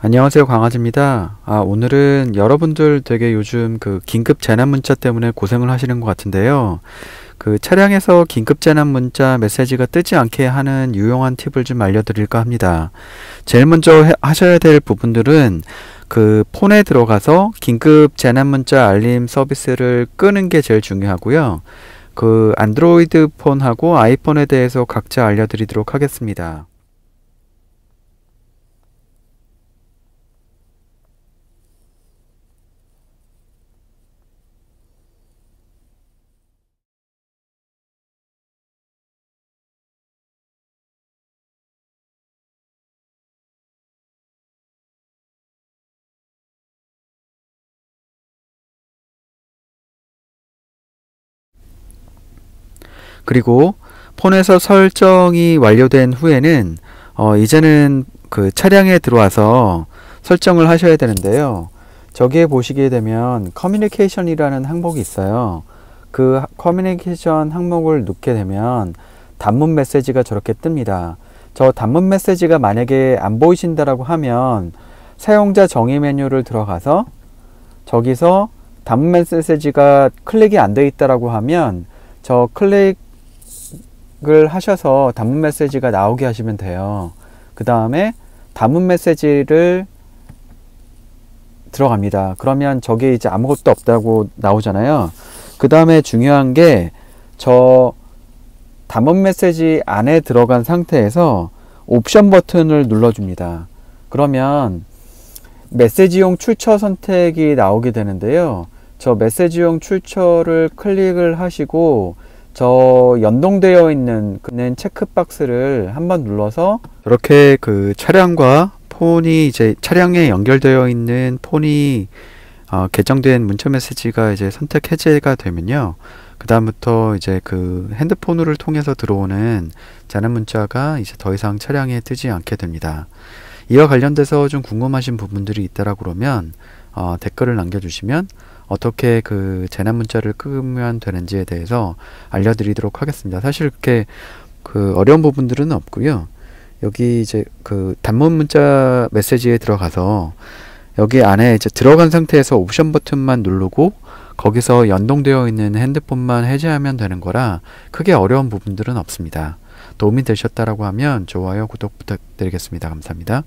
안녕하세요 강아지입니다. 아 오늘은 여러분들 되게 요즘 그 긴급 재난 문자 때문에 고생을 하시는 것 같은데요. 그 차량에서 긴급 재난 문자 메시지가 뜨지 않게 하는 유용한 팁을 좀 알려드릴까 합니다. 제일 먼저 하셔야 될 부분들은 그 폰에 들어가서 긴급 재난 문자 알림 서비스를 끄는 게 제일 중요하고요. 그 안드로이드 폰하고 아이폰에 대해서 각자 알려드리도록 하겠습니다. 그리고 폰에서 설정이 완료된 후에는 어, 이제는 그 차량에 들어와서 설정을 하셔야 되는데요. 저기에 보시게 되면 커뮤니케이션이라는 항목이 있어요. 그 커뮤니케이션 항목을 놓게 되면 단문 메시지가 저렇게 뜹니다. 저 단문 메시지가 만약에 안 보이신다라고 하면 사용자 정의 메뉴를 들어가서 저기서 단문 메시지가 클릭이 안 되어 있다라고 하면 저 클릭 검색을 하셔서 단문 메시지가 나오게 하시면 돼요. 그 다음에 단문 메시지를 들어갑니다. 그러면 저게 이제 아무것도 없다고 나오잖아요. 그 다음에 중요한 게저 단문 메시지 안에 들어간 상태에서 옵션 버튼을 눌러줍니다. 그러면 메시지용 출처 선택이 나오게 되는데요. 저 메시지용 출처를 클릭을 하시고 저 연동되어 있는 그는 체크박스를 한번 눌러서 이렇게 그 차량과 폰이 이제 차량에 연결되어 있는 폰이 어, 개정된 문자 메시지가 이제 선택 해제가 되면요. 그다음부터 이제 그 핸드폰을 통해서 들어오는 자는 문자가 이제 더 이상 차량에 뜨지 않게 됩니다. 이와 관련돼서 좀 궁금하신 부분들이 있다라 고 그러면 어, 댓글을 남겨주시면 어떻게 그 재난 문자를 끄면 되는지에 대해서 알려드리도록 하겠습니다. 사실 그렇게 그 어려운 부분들은 없고요. 여기 이제 그 단문 문자 메시지에 들어가서 여기 안에 이제 들어간 상태에서 옵션 버튼만 누르고 거기서 연동되어 있는 핸드폰만 해제하면 되는 거라 크게 어려운 부분들은 없습니다. 도움이 되셨다라고 하면 좋아요, 구독 부탁드리겠습니다. 감사합니다.